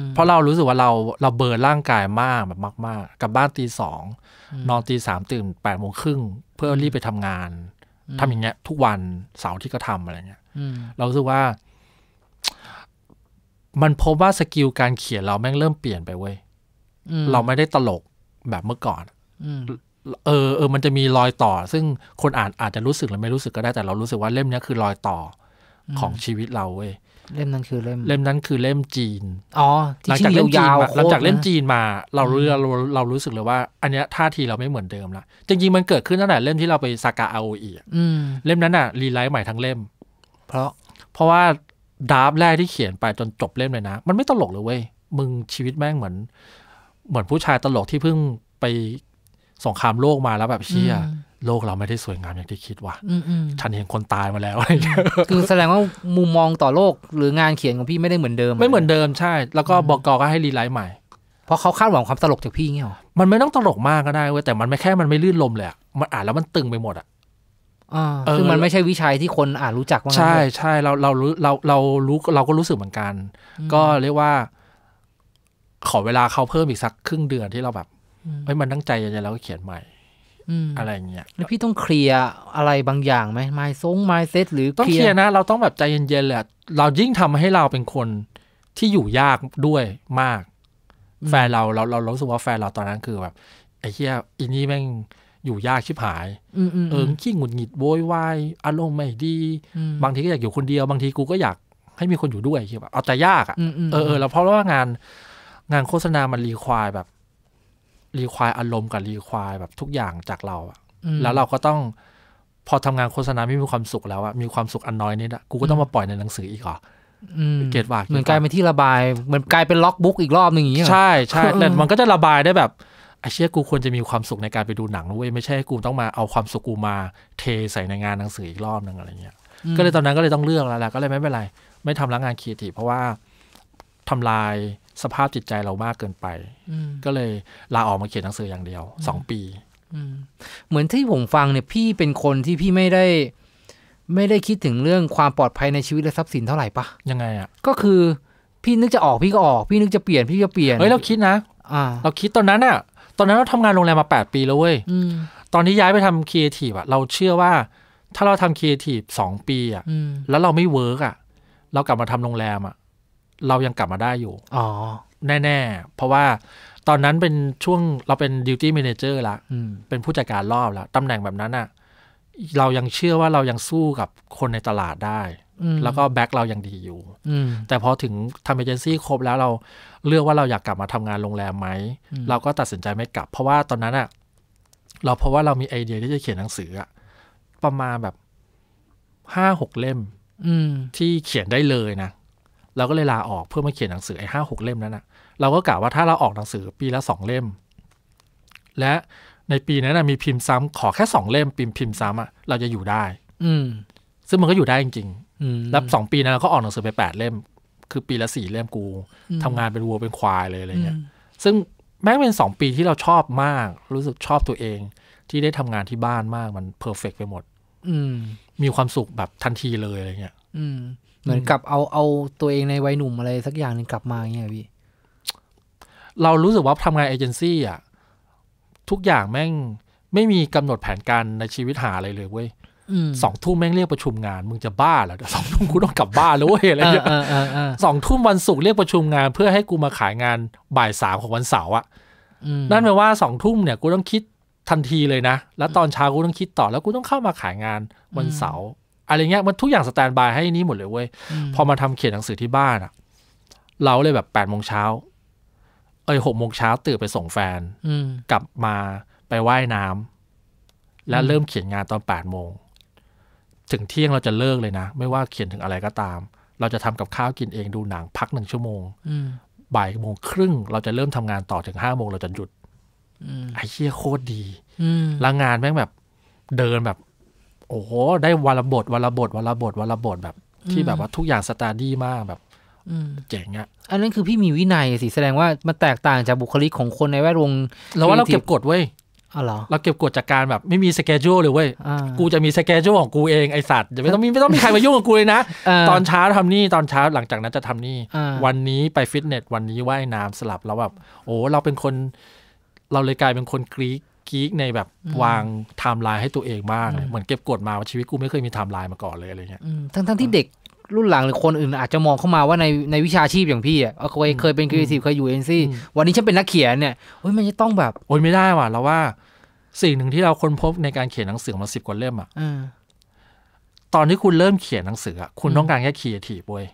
เพราะเรารู้สึกว่าเราเราเบิร์ร่างกายมากแบบมาก ๆกลับบ้านตีสอง นอนตีสามตื่นแปดโมงครึ่งเพื่อรีบไปทำงานทำอย่างเงี้ยทุกวันเสาร์ที่ก็ทำอะไรเงี้ยเราคิดว่า มันพบว่าสกิลการเขียนเราแม่งเริ่มเปลี่ยนไปเว้ยเราไม่ได้ตลกแบบเมื่อก่อนเออเออมันจะมีรอยต่อ ซึ่งคนอ่านอาจจะรู้สึกหรือไม่รู้สึกก็ได้แต่เรารู้สึกว่าเล่มนี้คือรอยต่อของชีวิตเราเว้ยเล่มนั้นคือเล่มเล่มนั้นคือเล่มจีนอ๋อ หลังจากเล่มจีนหลังจากเล่มจีนมา เราเรือเรารู้สึกเลยว่า อันนี้ท่าทีเราไม่เหมือนเดิมละจริงๆมันเกิดขึ้นตั้งแต่เล่มที่เราไปสากาอาโออีเล่มนั้นอ่ะ รีไลท์ใหม่ทั้งเล่ม เพราะเพราะว่าดาร์ฟแรกที่เขียนไปจนจบเล่มเลยนะ มันไม่ตลกเลยเว้ย มึงชีวิตแม่งเหมือน เหมือนผู้ชายตลกที่เพิ่งไปสงครามโลกมาแล้วแบบเชี่ยโลกเราไม่ได้สวยงามอย่างที่คิดว่ะฉันเห็นคนตายมาแล้วอะไรเงี้ยคือแสดงว่ามุมมองต่อโลกหรืองานเขียนของพี่ไม่ได้เหมือนเดิม ไม่เหมือนเดิมใช่ แล้วก็บอกกอก็ให้รีไลท์ใหม่ เพราะเขาคาดหวังความตลกจากพี่เงี้ยหรอมันไม่ต้องตลกมากก็ได้เว้ย แต่มันไม่แค่มันไม่ลื่นลมเลยมันอ่านแล้วมันตึงไปหมดอ่ะคือมันไม่ใช่วิชัยที่คนอ่านรู้จักว่าใช่ใช่เราเรารู้เราเรารู้เราก็รู้สึกเหมือนกัน ก็เรียกว่า ขอเวลาเขาเพิ่มอีกสักครึ่งเดือนที่เราแบบให้มันตั้งใจงะแล้วก็เขียนใหม่อะไรเงี้ยแล้วพี่ต้องเคลียร์อะไรบางอย่างไหมไม่ซงไม่เซตหรือต้องเคลียร์นะ เราต้องแบบใจเย็นๆแหละ เรายิ่งทำให้เราเป็นคนที่อยู่ยากด้วยมาก แฟนเราเราเรารู้สึกว่าแฟนเราตอนนั้นคือแบบ ไอ้เหี้ยอีนี่แม่ง อยู่ยากชิบหายเอิงขี้หงุดหงิดโวยวายอารมณ์ไม่ดี บางทีก็อยากอยู่คนเดียวบางทีกูก็อยากให้มีคนอยู่ด้วยคือแบบเอาแต่ยากอ่ะเออเออเราเพราะว่างานงานโฆษณามันรีควายแบบรีควายอารมณ์กับรีควายแบบทุกอย่างจากเราอะแล้วเราก็ต้อง พอทำงานโฆษณาไม่มีความสุขแล้วอะมีความสุขอันน้อยนิดอะกูก็ต้องมาปล่อยในหนังสืออีกเหรอเกตว่าเหมือนกลายเป็นที่ระบายเหมือนกลายเป็นล็อกบุ๊กอีกรอบหนึ่งอย่างนี้ใช่ใช่แต่มันก็จะระบายได้แบบไอเชี่ย กูควรจะมีความสุขในการไปดูหนังเว้ยไม่ใช่กูต้องมาเอาความสุขกูมา เทใส่ในงานหนังสืออีกรอบหนึ่งอะไรเงี้ย ก็เลยตอนนั้นก็เลยต้องเลือกแล้วแหละ ก็เลยไม่เป็นไร ไม่ทำร้านงานครีเอทีฟเพราะว่าทำลายสภาพจิตใจเรามากเกินไปก็เลยลาออกมาเขียนหนังสืออย่างเดียวสองปีเหมือนที่ผมฟังเนี่ยพี่เป็นคนที่พี่ไม่ได้ ไม่ได้คิดถึงเรื่องความปลอดภัยในชีวิตและทรัพย์สินเท่าไหร่ปะยังไงอ่ะก็คือ พี่นึกจะออกพี่ก็ออกพี่นึกจะเปลี่ยนพี่ก็เปลี่ยนเฮ้ยเราคิดนะอ่าเราคิดตอนนั้นอ่ะ ตอนนั้นเราทำงานโรงแรมมาแปดปีแล้วเว้ยตอนที่ย้ายไปทำครีเอทีฟอะเราเชื่อว่า ถ้าเราทำครีเอทีฟสองปี อ่ะแล้วเราไม่เวิร์กอ่ะ เรากลับมาทำโรงแรมอ่ะเรายังกลับมาได้อยู่อ๋อแน่ๆ เพราะว่าตอนนั้นเป็นช่วงเราเป็นดิวตี้เมนเจอร์ละเป็นผู้จัดการรอบละตำแหน่งแบบนั้นอะเรายังเชื่อว่าเรายังสู้กับคนในตลาดได้ แล้วก็แบ็คเรายังดีอยู่ แต่พอถึงทำเอเจนซี่ครบแล้วเราเลือกว่าเราอยากกลับมาทำงานโรงแรมไหม เราก็ตัดสินใจไม่กลับ เพราะว่าตอนนั้นอะเราเพราะว่าเรามีไอเดียที่จะเขียนหนังสืออะประมาณแบบห้าหกเล่มที่เขียนได้เลยนะเราก็เลยลาออกเพื่อมาเขียนหนังสือไอ้ห้าหกเล่มนั้นนะเราก็กะว่าถ้าเราออกหนังสือ ปีละสองเล่ม และในปีนั้นนะมีพิมพ์ซ้ำขอแค่สองเล่มพิมพ์พิมพ์ซ้ำอะเราจะอยู่ได้ อืซึ่งมันก็อยู่ได้จริงๆแล้วสองปีนั้นเราก็ออกหนังสือไปแปดเล่ม คือ ปีละสี่เล่มกู ทำงานเป็นวัวเป็นควายเลยอะไรเงี้ย ซึ่งแม้เป็นสองปีที่เราชอบมาก รู้สึกชอบตัวเองที่ได้ทำงานที่บ้านมากมันเพอร์เฟกไปหมด อืมีความสุขแบบทันทีเลยอะไรเงี้ย อืเหมือนกับเอาเอาตัวเองในวัยหนุ่มอะไรสักอย่างหนึ่งกลับมาเงี้ยพี่ เรารู้สึกว่าทำงานเอเจนซี่อ่ะทุกอย่างแม่งไม่มีกำหนดแผนการในชีวิตหาอะไรเลยเว้ยสองทุ่มแม่งเรียกประชุมงานมึงจะบ้าแหรอสองทุ่มกูต้องกลับบ้านแล้วเว้ยอะไรอย่างเงี้ยสองทุ่มวันศุกร์เรียกประชุมงาน เพื่อให้กูมาขายงานบ่ายสามของวันเสาร์อ่ะนั่นแปลว่าสองทุ่มเนี่ยกูต้องคิดทันทีเลยนะ แล้วตอนเช้ากูต้องคิดต่อแล้วกูต้องเข้ามาขายงานวันเสาร์อะไรเงี้ยมันทุกอย่างสแตนบายให้นี่หมดเลยเว้ย พอมาทำเขียนหนังสือที่บ้านอะเราเลยแบบแปดโมงเช้าเอ้ยหกโมงเช้าตื่นไปส่งแฟนกลับมาไปไว่ายน้ำ แล้วเริ่มเขียนงานตอนแปดโมง ถึงเที่ยงเราจะเลิกเลยนะ ไม่ว่าเขียนถึงอะไรก็ตาม เราจะทำกับข้าวกินเองดูหนังพักหนึ่งชั่วโมงบ่ายโมงครึ่งเราจะเริ่มทำงานต่อถึงห้าโมงเราจะหยุดไอ้เชี่ยโคตรดีแล้วงานแม่งแบบเดินแบบโอ้โหได้วรบทวรบทวรบทวรบทแบบ ที่แบบว่าทุกอย่างสตาร์ดี้มากแบบเจ๋งอะอันนั้นคือพี่มีวินัยสิแสดงว่ามันแตกต่างจากบุคลิกของคนในแวดวงเราว่าเราเก็บกดเว้ยเราเก็บกดจากการแบบ ไม่มีสเกจูเลยเว้ยกูจะมีสเกจูของกูเอง ไอสัตว์จะไม่ต้องมีไม่ต้องมีใครมายุ่งกับกูเลยนะ ตอนเช้าทำนี่ตอนเช้าหลังจากนั้นจะทำนี่วันนี้ไปฟิตเนสวันนี้ว่ายน้ำสลับแล้วแบบโอ้เราเป็นคน เราเลยกลายเป็นคนกรีกกีกในแบบวางไทม์ไลน์ให้ตัวเองบ้างเหมือนเก็บกดมาว่า ชีวิตกูไม่เคยมีไทม์ไลน์มาก่อนเลยอะไรเงี้ยทั้งทั้งที่เด็กรุ่นหลัง หรือคนอื่นอาจจะมองเข้ามาว่าในในวิชาชีพอย่างพี่อ่ะเคยเคยเป็นครีเอทีฟเคยอยู่เอ็นซี่ วันนี้ฉันเป็นนักเขียนเนี่ยโอ้ยมันจะต้องแบบ โอ้ยไม่ได้ว่ะเราว่า สิ่งหนึ่งที่เราค้นพบในการเขียนหนังสือมาสิบกว่าเล่มอ่ะตอนที่คุณเริ่มเขียนหนังสืออ่ะคุณต้องการแค่ครีเอทีฟเว้ย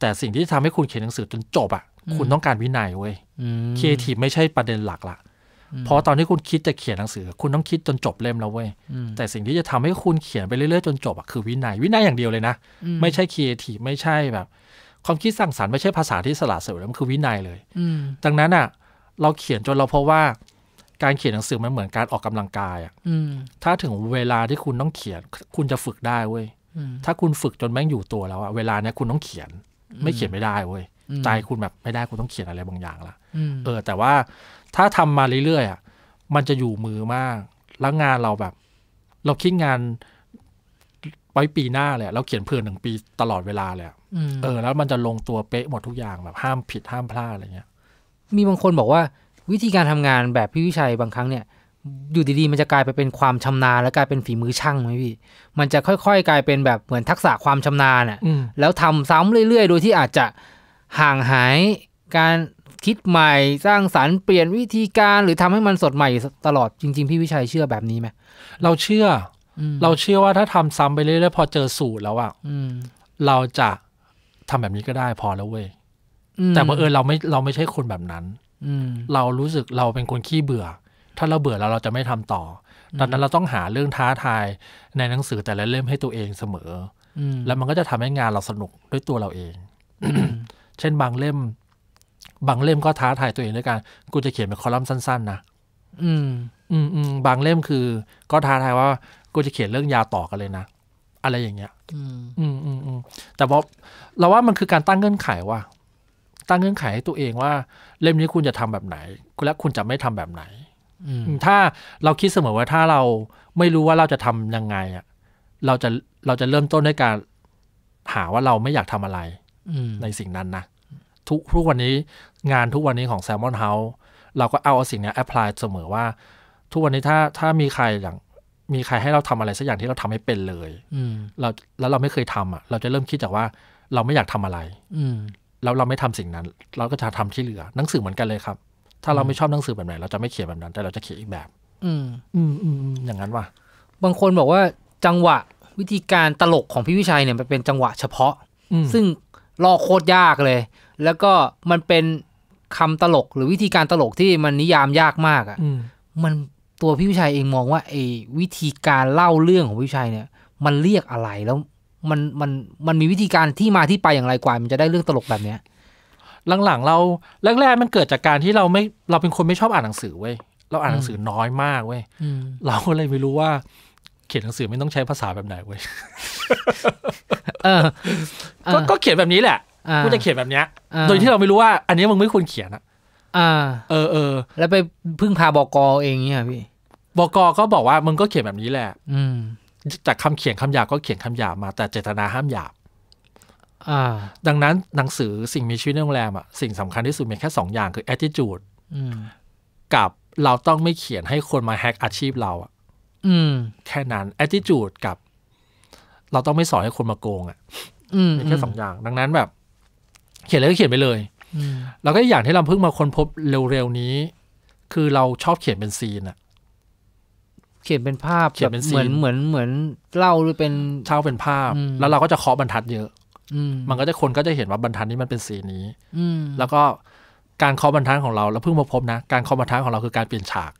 แต่สิ่งที่ทำให้คุณเขียนหนังสือจนจบอ่ะคุณต้องการวินัยเว้ยครีเอทีฟไม่ใช่ประเด็นหลักละเพราะตอนที่คุณคิดจะเขียนหนังสือ คุณต้องคิดจนจบเล่มแล้วเว้ยแต่สิ่งที่จะทำให้คุณเขียนไปเรื่อยๆ จนจบอะคือวินัยวินัยอย่างเดียวเลยนะไม่ใช่ครีเอทีฟไม่ใช่แบบ ความคิดสร้างสารรค์ไม่ใช่ภาษาที่สลดเสรีมันคือวินัยเลยดังนั้นอะเราเขียนจนเราเพบว่าการเขียนหนังสือมันเหมือนการออกกำลังกายอะถ้าถึงเวลาที่คุณต้องเขียนคุณจะฝึกได้เว้ยถ้าคุณฝึกจนแม่งอยู่ตัวแล้วอะเวลาเนี้ยคุณต้องเขียน ไม่เขียนไม่ได้เว้ยใจคุณแบบไม่ได้คุณต้องเขียนอะไรบางอย่างละเออแต่ว่าถ้าทำมาเรื่อยๆอ่ะมันจะอยู่มือมาก แล้วงานเราแบบ เราคิดงานไว้ปีหน้าเลยเราเขียนเผื่อหนึ่งปีตลอดเวลาเลยเออแล้วมันจะลงตัวเป๊ะหมดทุกอย่างแบบ ห้ามผิดห้ามพลาดอะไรเงี้ยมีบางคนบอกว่า วิธีการทำงานแบบพี่วิชัยบางครั้งเนี่ย อยู่ดีๆ มันจะกลายไปเป็นความชำนาญและกลายเป็นฝีมือช่างไหมพี่มันจะค่อย ๆ กลายเป็นแบบเหมือนทักษะความชำนาญอ่ะแล้วทำซ้ำเรื่อยๆ โดยที่อาจจะห่างหายการคิดใหม่สร้างสารรค์เปลี่ยนวิธีการหรือทำให้มันสดใหม่ตลอดจริง ๆพี่วิชัยเชื่อแบบนี้ไหมเราเชื่อ เราเชื่อว่าถ้าทำซ้ำไปเรื่อยๆพอเจอสูตรแล้วอะ่ะเราจะทำแบบนี้ก็ได้พอแล้วเว้ยแต่บังเอิญเราไม่เราไม่ใช่คนแบบนั้นเรารู้สึกเราเป็นคนขี้เบื่อ ถ้าเราเบื่อแล้วเราจะไม่ทำต่อ ดังนั้นเราต้องหาเรื่องท้าทายในหนังสือแต่ละเล่มให้ตัวเองเสมอแล้วมันก็จะทำให้งานเราสนุกด้วยตัวเราเองเช่น บางเล่ม บางเล่มก็ท้าทายตัวเอง ด้วยการกูจะเขียนเป็นคอลัมน์สั้นๆนะอืมอืมอืมบางเล่มคือ ก็ท้าทายว่ากูจะเขียนเรื่องยาวต่อกันเลยนะอะไรอย่างเงี้ย อืมอืมอืมแต่พอเราว่ามันคือการตั้งเงื่อนไขว่า ตั้งเงื่อนไขให้ตัวเองว่า เล่มนี้คุณจะทำแบบไหนและคุณจะไม่ทำแบบไหนถ้าเราคิดเสมอว่าถ้าเราไม่รู้ว่าเราจะทํำยังไงอ่ะเราจะเราจะเริ่มต้นด้วยการหาว่าเราไม่อยากทำอะไรในสิ่งนั้นนะทุกทุกวันนี้งานทุกวันนี้ของแซลมอนเฮาส์เราก็เอาเอาสิ่งนี้แอพพลายเสมอว่า ทุกวันนี้ถ้าถ้ามีใครอย่างมีใครให้เราทำอะไรสักอย่างที่เราทำให้เป็นเลยอืเราแล้วเราไม่เคยทำอ่ะเราจะเริ่มคิดจากว่าเราไม่อยากทำอะไร อืแล้วเราไม่ทำสิ่งนั้น เราก็จะทำที่เหลือหนังสือเหมือนกันเลยครับถ้าเราไม่ชอบหนังสือแบบไหนเราจะไม่เขียนแบบนั้นแต่เราจะเขียนอีกแบบ อืมอืมอืมอย่างนั้นว่ะบางคนบอกว่าจังหวะวิธีการตลกของพี่วิชัยเนี่ยมันเป็นจังหวะเฉพาะซึ่งลอกโคตรยากเลย แล้วก็มันเป็น คำตลกหรือวิธีการตลกที่มันนิยามยากมากอะ่ะมันตัวพี่วิชัยเองมองว่าไอ้วิธีการเล่าเรื่องของพี่วิชัยเนี่ย มันเรียกอะไรแล้ว มันมันมันมีวิธีการที่มาที่ไปอย่างไรกว่ามันจะได้เรื่องตลกแบบเนี้ยหลังๆเราแรกๆมันเกิดจากการที่เราไม่เราเป็นคนไม่ชอบอ่านหนังสือเว้ยเราอ่านหนังสือน้อยมากเว้ยเราก็เลยไม่รู้ว่าเขียนหนังสือไม่ต้องใช้ภาษาแบบไหนเว้ยก็ก็เขียนแบบนี้แหละ กูจะเขียนแบบเนี้ย โดยที่เราไม่รู้ว่า อันนี้มึงไม่ควรเขียนอ่ะเออเออ แล้วไปพึ่งพาบกเองเนี่ยพี่ บกก็บอกว่ามึงก็เขียนแบบนี้แหละ อืมจากคำเขียนคำหยาบก็เขียนคำหยาบมา แต่เจตนาห้ามหยาบดังนั้น หนังสือสิ่งมีชีวิตในโรงแรมอะสิ่งสำคัญที่สุดมีแค่สองอย่าง คือ attitude กับเราต้องไม่เขียนให้คนมาแฮกอาชีพเราอะอืม แค่นั้น attitude กับ เราต้องไม่สอนให้คนมาโกงอะ่ะมแค่สองอย่าง ดังนั้นแบบ เขียนอะไรก็เขียนไปเลยแล้วก็อย่างที่เราเพิ่งมาค้นพบเร็วๆ นี้ คือเราชอบเขียนเป็นซีนอะเขียนเป็นภาพเขียนเป็นซีนเหมือนเหมือนเหมือนเล่าหรือเป็นเช่าเป็นภาพแล้วเราก็จะเคาะบรรทัดเยอะมันก็จะคนก็จะเห็นว่าบรรทัดนี้มันเป็นสีนี้ อืแล้วก็การเคาะบรรทัดของเราเราเพิ่งมาพบนะการเคาะบรรทัดของเราคือการเปลี่ยนฉาก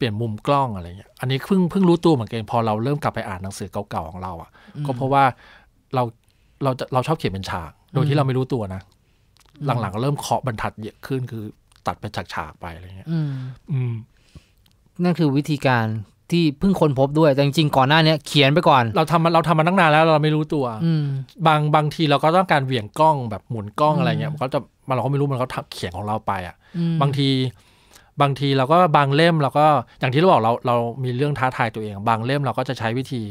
เปลี่ยนมุมกล้องอะไรเงี้ย อันนี้เพิ่งเพิ่งรู้ตัวเหมือนกันพอเราเริ่มกลับไปอ่านหนังสือเก่าๆของเราอ่ะก็เพราะว่าเราเราจะเราชอบเขียนเป็นฉาก โดยที่เราไม่รู้ตัวนะหลังๆก็เริ่มเคาะบรรทัดเยอะขึ้นคือ ตัดเป็นฉากๆไปอะไรเงี้ยอืม นั่นคือวิธีการที่เพิ่งค้นพบด้วยแต่จริงๆก่อนหน้านี้เขียนไปก่อนเราทำมาเราทำมานตั้งนานแล้ว เราไม่รู้ตัวบางบางทีเราก็ต้องการเหวี่ยงกล้องแบบหมุนกล้องอะไรเงี้ยมันก็จะมันเราก็ไม่รู้มันเขาเขียนของเราไปอ่ะบางทีบางทีเราก็บางเล่มเราก็อย่างที่เราบอกเราเรามีเรื่องท้าทายตัวเอง บางเล่มเราก็จะใช้วิธี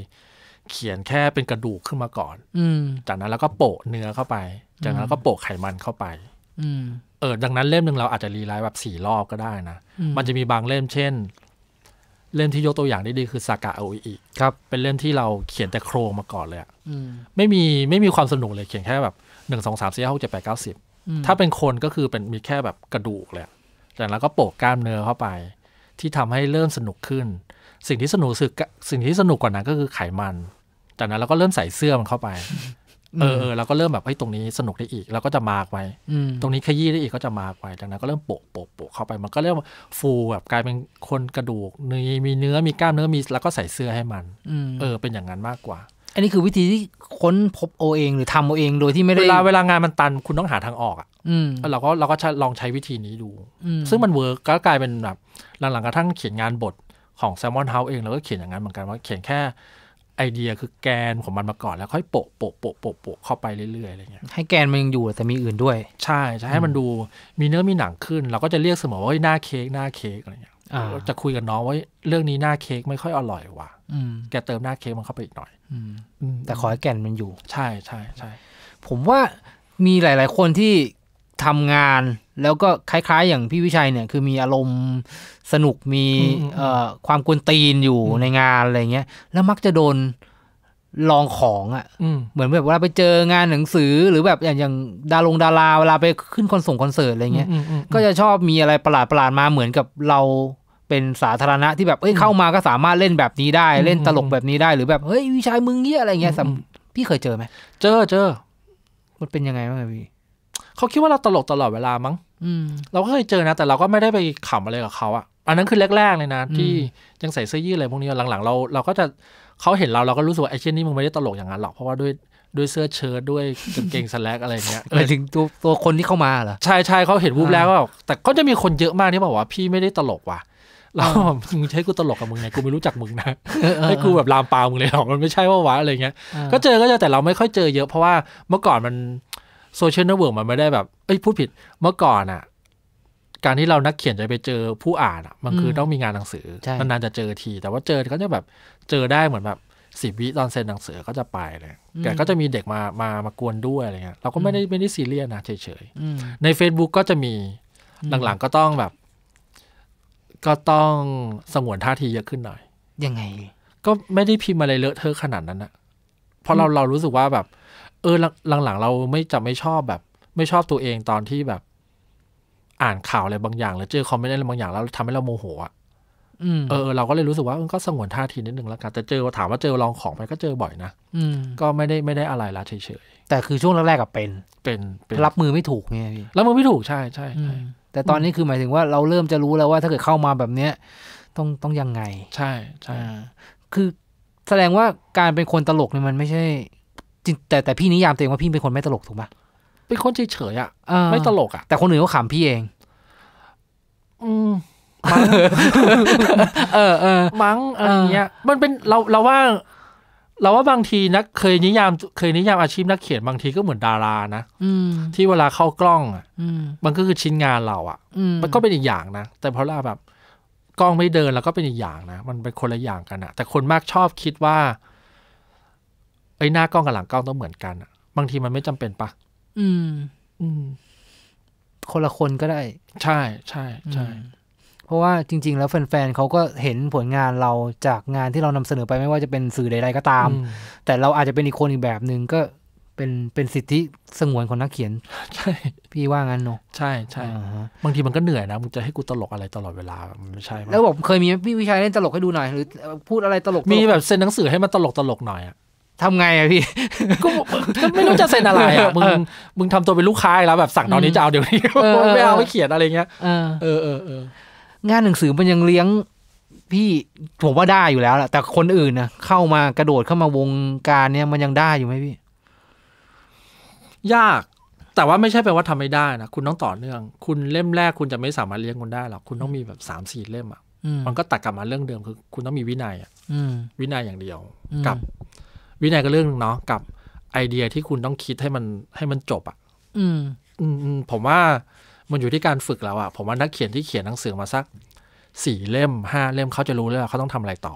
เขียนแค่เป็นกระดูกขึ้นมาก่อน อืจากนั้นเราก็โปะเนื้อเข้าไป จากนั้นก็โปะไขมันเข้าไป อืเออดังนั้นเล่มหนึ่งเราอาจจะรีไลท์แบบสี่รอบก็ได้นะมันจะมีบางเล่มเช่น เล่มที่ยกตัวอย่างได้ดีคือสากะโออิครับ เป็นเล่มที่เราเขียนแต่โครงมาก่อนเลยอะไม่มีไม่มีความสนุกเลยเขียนแค่แบบหนึ่งสองสามสี่ห้าหกเจ็ดแปดเก้าสิบถ้าเป็นคนก็คือเป็นมีแค่แบบกระดูกเลยจากนั้นก็โปะกล้ามเนื้อเข้าไป ที่ทำให้เริ่มสนุกขึ้น สิ่งที่สนุกสึกสิ่งที่สนุกกว่านั้นก็คือไขมันจากนั้นเราก็เริ่มใส่เสื้อมันเข้าไป เออเราก็เริ่มแบบไอ้ตรงนี้สนุกได้อีกเราก็จะมาร์กไว้ตรงนี้ขยี้ได้อีกก็จะมาร์กไว้จากนั้นก็เริ่มโปะโปะโปะเข้าไป มันก็เริ่มฟูแบบกลายเป็นคนกระดูกมีมีเนื้อมีกล้ามเนื้อมีแล้วก็ใส่เสื้อให้มันเออ เป็นอย่างนั้นมากกว่าอันนี้คือวิธีที่ค้นพบโอเองหรือทำเอาเองโดยที่ไม่ได้เวลาเวลางานมันตันคุณต้องหาทางออกอ่ะอืมเราก็เราก็ลองใช้วิธีนี้ดูซึ่งมันเวิร์กก็กลายเป็นแบบหลังๆกระทั่งเขียนงานบทของแซมมอนเฮาเองเราก็เขียนอย่างนั้นเหมือนกันว่าเขียนแค่ไอเดียคือแกนของมันมาก่อนแล้วค่อยโปะโปะโปะโปะโปะเข้าไปเรื่อยๆอะไรเงี้ยให้แกนมันยังอยู่แต่มีอื่นด้วย ใช่ใช่ให้มันดูมีเนื้อมีหนังขึ้น เราก็จะเรียกเสมอว่า้หน้าเค้กหน้าเค้กอะไรเงี้ยจะคุยกับน้องว่าเรื่องนี้หน้าเค้กไม่ค่อยอร่อยว่ะอืมแกเติมหน้าเค้กมันเข้าไปอีกหน่อยแต่ขอให้แก่นมันอยู่ ใช่ใช่ใช่ ผมว่ามีหลาย ๆ คนที่ทำงาน แล้วก็คล้ายๆอย่างพี่วิชัยเนี่ย คือมีอารมณ์สนุกมีความกวนตีนอยู่ในงานอะไรเงี้ยแล้วมักจะโดนลองของอะ่ะเหมือนแบบเวลาไปเจองานหนังสือหรือแบบอย่างอย่างดารงดารา เวลาไปขึ้นคอนเสิร์ตอะไรเงี้ยก็จะชอบมีอะไรประหลาดประหลาดมาเหมือนกับเราเป็นสาธารณะที่แบบเอ้ยเข้ามาก็สามารถเล่นแบบนี้ได้ เล่นตลกแบบนี้ได้หรือแบบเฮ้ยวิชายมึงเงี้ยอะไรเงี้ยพี่เคยเจอไหมเจอเจอ มันเป็นยังไงบ้างพี่เขาคิดว่าเราตลกตลอดเวลามั้งเราก็เคยเจอนะ แต่เราก็ไม่ได้ไปขำอะไรกับเขาอะอันนั้นคือแรกๆเลยนะ ที่ยังใส่เสื้อยืดอะไรพวกนี้หลังๆเรา เราก็จะเขาเห็นเราเราก็รู้สึกว่าไอ้เช่นนี้มึงไม่ได้ตลกอย่างนั้นหรอกเพราะว่าด้วยด้วยเสื้อเชิ้ตด้วยกางเกงสแลกอะไรเงี้ยหมถึงตัวตัวคนที่เข้ามาเหรอใช่ใช่เขาเห็นวูบแล้วก็แต่ก็จะมีคนเยอะมากที่บอกว่าพี่ไม่ได้ตลกว่ะแบบมึงใช้กูตลกกับมึงไงกูไม่รู้จักมึงนะให้กูแบบลามปามึงเลยหรอกมันไม่ใช่ว่าวะอะไรเงี้ย ก็เจอก็เจอแต่เราไม่ค่อยเจอเยอะ เพราะว่าเมื่อก่อนมันโซเชียลเน็ตเวิร์กมันไม่ได้แบบ เอ้ยพูดผิดเมื่อก่อนอ่ะ การที่เรานักเขียนจะไปเจอผู้อ่านอ่ะ มันคือต้องมีงานหนังสือนานๆจะเจอที แต่ว่าเจอก็จะแบบเจอได้เหมือนแบบสิบวิตอนเซ็นหนังสือก็จะไปเลยแต่ก็จะมีเด็กมามามากวนด้วยอะไรเงี้ยเราก็ไม่ได้ไม่ได้ซีเรียสนะเฉยๆใน Facebook ก็จะมีหลังๆก็ต้องแบบก็ต้องสงวนท่าทีเยอะขึ้นหน่อย ยังไง ก็ไม่ได้พิมพ์อะไรเลอะเทอะขนาดนั้นนะเพราะเราเรารู้สึกว่าแบบ เออหลังๆ เราไม่จะไม่ชอบแบบ ไม่ชอบตัวเองตอนที่แบบ อ่านข่าวอะไรบางอย่างแล้วเจอคอมเมนต์อะไรบางอย่างแล้วทำให้เราโมโหอ่ะเออเราก็เลยรู้สึกว่าก็สงวนท่าทีนิดนึงแล้วกันแต่เจอถามว่าเจอลองของไปก็เจอบ่อยนะก็ไม่ได้ไม่ได้อะไรละเฉยๆ แต่คือช่วงแรกๆกับเป็นเป็นรับมือไม่ถูกไงพี่รับมือไม่ถูกใช่ใช่ใช่แต่ตอนนี้คือหมายถึงว่าเราเริ่มจะรู้แล้วว่าถ้าเกิดเข้ามาแบบเนี้ย ต้องต้องยังไง ใช่ใช่คือแสดงว่าการเป็นคนตลกเนี่ยมันไม่ใช่แต่แต่พี่นิยามตัวเองว่าพี่เป็นคนไม่ตลกถูกปะเป็นคนเฉยๆอ่ะไม่ตลกอ่ะแต่คนอื่นเขาขำพี่เอง อืมมั้งเออเออมั้งอะไรเงี้ยมันเป็นเราเราว่าเราว่าบางทีนัก เคยนิยาม เคยนิยามอาชีพนักเขียนบางทีก็เหมือนดารา นะที่เวลาเข้ากล้อง อ่ะมันก็คือชิ้นงานเรา อ่ะมันก็เป็นอีกอย่างนะแต่พอเราแบบ กล้องไม่เดินแล้วก็เป็นอีกอย่างนะมันเป็นคนละอย่างกันอะแต่คนมากชอบคิดว่า ไอ้หน้ากล้องกับหลังกล้องต้องเหมือนกันอะบางทีมันไม่จำเป็นปะอืม อืม คนละคนก็ได้ ใช่ใช่ใช่ใชเพราะว่าจริง ๆ แล้วแฟนๆ เขาก็เห็นผลงานเราจากงานที่เรานำเสนอไปไม่ว่าจะเป็นสื่อใดๆ ก็ตาม แต่เราอาจจะเป็นอีกคนอีกแบบหนึ่งก็เป็นเป็นสิทธิสงวนของนักเขียน ใช่ พี่ว่างั้นเนาะใช่ใช่บางทีมันก็เหนื่อยนะมึงจะให้กูตลกอะไรตลอดเวลาไม่ใช่แล้วบอกเคยมีพี่วิชัยเล่นตลกให้ดูหน่อยหรือ พูดอะไรตลกมีแบบเซ็นหนังสือให้มันตลกตลกหน่อยอะทำไงอะพี่ก็ไม่รู้จะเซ็นอะไรอ่ะมึงมึงทำตัวเป็นลูกค้าแล้วแบบสั่งตอนนี้จะเอาเดี๋ยวนี้ไม่เอาไม่เขียนอะไรเงี้ยเออเออเอองานหนังสือมันยังเลี้ยงพี่ ผมว่าได้อยู่แล้วแหละแต่คนอื่นนะเข้ามากระโดดเข้ามาวงการ เนี่ย มันยังได้อยู่ไหมพี่ยาก แต่ว่าไม่ใช่แปลว่าทำไม่ได้นะคุณต้องต่อเนื่อง คุณเล่มแรก คุณจะไม่สามารถเลี้ยงคนได้หรอกคุณต้องมีแบบสามสี่เล่มอ่ะมันก็ตัดกลับมาเรื่องเดิมคือคุณต้องมีวินัย อ่ะวินัยอย่างเดียว กับวินัยก็เรื่องนึงเนาะกับไอเดียที่คุณต้องคิดให้มันให้มันจบอ่ะอืม อืมผมว่ามันอยู่ที่การฝึกแล้วอะผมว่านักเขียนที่เขียนหนังสือมาสัก สี่เล่ม ห้าเล่มเขาจะรู้แล้วเขาต้องทำอะไรต่อ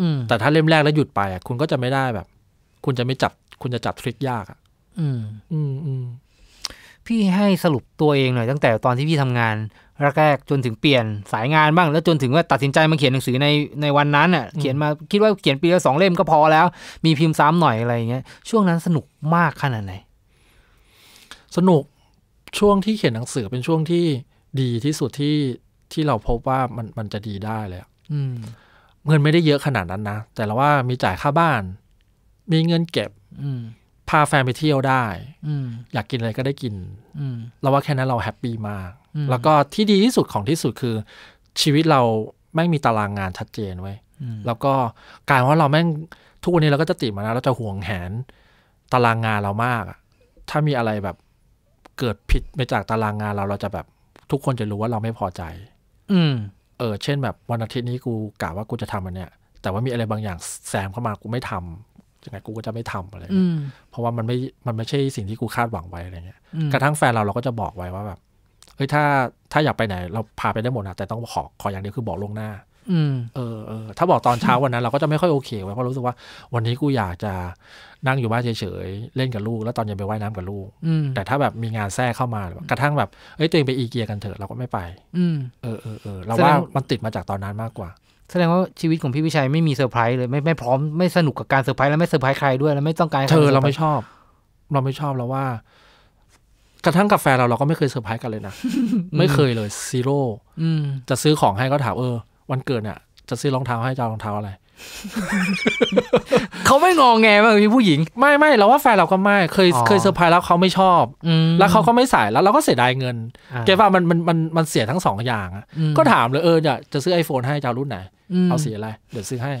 อืแต่ถ้าเล่มแรกแล้วหยุดไปอะคุณก็จะไม่ได้แบบ คุณจะไม่จับ คุณจะจับทริคยากอะอืมอืมอืมพี่ให้สรุปตัวเองหน่อย ตั้งแต่ตอนที่พี่ทำงานแรกๆจนถึงเปลี่ยนสายงานบ้างแล้ว จนถึงว่าตัดสินใจมาเขียนหนังสือในในวันนั้นอ่ะเขียนมา คิดว่าเขียนปีละสองเล่มก็พอแล้วมีพิมพ์ซ้ำหน่อยอะไรเงี้ย ช่วงนั้นสนุกมากขนาดไหนสนุกช่วงที่เขียนหนังสือเป็นช่วงที่ดีที่สุดที่ที่เราพบว่ามันมันจะดีได้เลยเงินไม่ได้เยอะขนาดนั้นนะแต่ละว่ามีจ่ายค่าบ้าน มีเงินเก็บพาแฟนไปเที่ยวได้อยากกินอะไร ก็ได้กินเราว่าแค่นั้นเราแฮปปี้มาก แล้วก็ที่ดีที่สุดของที่สุดคือ ชีวิตเราแม่งมีตารางงานชัดเจนไว้แล้วก็การว่าเราแม่งทุกวันนี้เราก็จะติดมานะเราจะห่วงแหนตารางงานเรามากถ้ามีอะไรแบบเกิดผิดไปจากตารางงานเราเราจะแบบทุกคนจะรู้ว่าเราไม่พอใจ อืม เออเช่นแบบวันอาทิตย์นี้กูกะว่ากูจะทำอันเนี้ยแต่ว่ามีอะไรบางอย่างแซมเข้ามากูไม่ทำยังไงกูก็จะไม่ทำอะไรเพราะว่ามันไม่มันไม่ใช่สิ่งที่กูคาดหวังไว้อะไรเงี้ย กระทั่งแฟนเราเราก็จะบอกไว้ว่าแบบเอ้ยถ้าถ้าอยากไปไหนเราพาไปได้หมดนะแต่ต้องขอขออย่างเดียวคือบอกลงหน้าเออเออถ้าบอกตอนเช้าวันนั้น เราก็จะไม่ค่อยโอเคไเพราะรู้สึกว่าวันนี้กูอยากจะนั่งอยู่บ้านเฉยๆเล่นกับลูกแล้วตอนเย็นไปไว่ายน้ำกับลูกแต่ถ้าแบบมีงานแทรกเข้ามากระทั่งแบบ เอ้ยตัวเองไปอีเกียกันเถอะเราก็ไม่ไปเออเออเออเราว่ามันติดมาจากตอนนั้นมากกว่า แสดงว่าชีวิตของพี่วิชัยไม่มีเซอร์ไพรส์เลยไม่ไม่พร้อมไม่สนุกกับการเซอร์ไพรส์แล้วไม่เซอร์ไพรส์ใครด้วยแล้ว ไม่ต้องการเธอเราไม่ชอบ เราไม่ชอบเราว่ากระทั่งกาแฟเราเราก็ไม่เคยเซอร์ไพรส์กันเลยนะไม่เคยเลยซีโร่จะซื้อของให้ก็ถามเออวันเกิดเนี่ยจะซื้อรองเท้าให้จะรองเท้าอะไร เขาไม่งองแงมากพี่ผู้หญิง ไม่ไม่เราว่าแฟนเราก็ไม่ เคยเคยเซอร์ไพรส์แล้วเขาไม่ชอบแล้วเขาก็ไม่ใส่แล้วเราก็เสียดายเงินแกว่ามันมันมันมันเสียทั้งสองอย่างก็ถามเลย เออจะจะซื้อไอโฟนให้จะรุ่นไหน เอาสีอะไร เดี๋ยวซื้อให้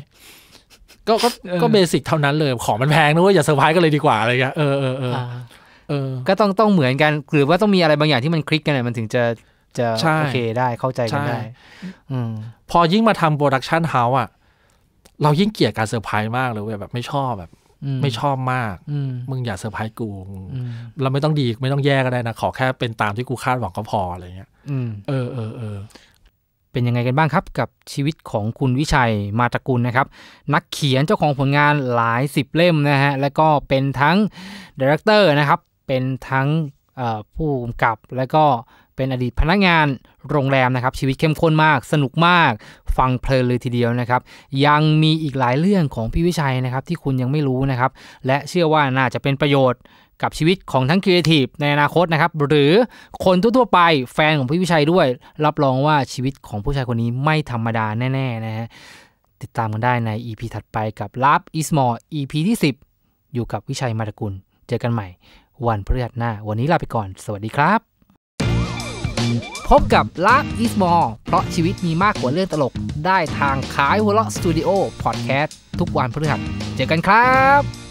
ก็ก็ก็เบสิกเท่านั้นเลยของมันแพงนะว้ยอย่าเซอร์ไพรส์กันเลยดีกว่าอะไรเงี้ยเออเออเออ ก็ต้องต้องเหมือนกันหรือว่าต้องมีอะไรบางอย่างที่มันคลิกกันเนี่ยมันถึงจะจะโอเคได้เข้าใจกันได้พอยิ่งมาทำโปรดักชันเฮาส์อ่ะเรายิ่งเกลียดการเซอร์ไพรส์มากเลยแบบไม่ชอบแบบไม่ชอบมาก มึงอย่าเซอร์ไพรส์กู เราไม่ต้องดีไม่ต้องแย่ก็ได้นะ ขอแค่เป็นตามที่กูคาดหวังก็พออะไรเงี้ยเออเออเออเป็นยังไงกันบ้างครับ กับชีวิตของคุณวิชัยมาตะกุลนะครับ นักเขียนเจ้าของผลงานหลายสิบเล่มนะฮะ และก็เป็นทั้งดีเรคเตอร์นะครับ เป็นทั้งผู้กำกับและก็เป็นอดีตพนักงานโรงแรมนะครับชีวิตเข้มข้นมากสนุกมากฟังเพลินเลยทีเดียวนะครับ ยังมีอีกหลายเรื่องของพี่วิชัยนะครับที่คุณยังไม่รู้นะครับ และเชื่อว่าน่าจะเป็นประโยชน์กับชีวิตของทั้งครีเอทีฟในอนาคตนะครับหรือคนทั่วๆไป แฟนของพี่วิชัยด้วย รับรองว่าชีวิตของผู้ชายคนนี้ไม่ธรรมดาแน่ๆนะฮะติดตามกันได้ใน EP ถัดไปกับ Love is More EP ที่10 อยู่กับวิชัยมาตกุลเจอกันใหม่ วันพฤหัสหน้า วันนี้ลาไปก่อน สวัสดีครับพบกับลาฟอีสมอลเพราะชีวิตมีมากกว่าเรื่องตลกได้ทางขายหัวเราะสตูดิโอพอดแคสต์ทุกวันพฤหัสเจอกันครับ